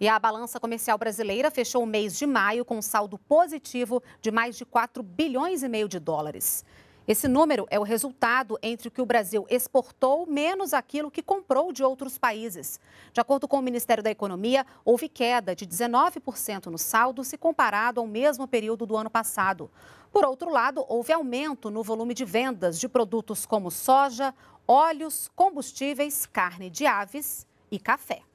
E a balança comercial brasileira fechou o mês de maio com um saldo positivo de mais de 4 bilhões e meio de dólares. Esse número é o resultado entre o que o Brasil exportou menos aquilo que comprou de outros países. De acordo com o Ministério da Economia, houve queda de 19% no saldo se comparado ao mesmo período do ano passado. Por outro lado, houve aumento no volume de vendas de produtos como soja, óleos, combustíveis, carne de aves e café.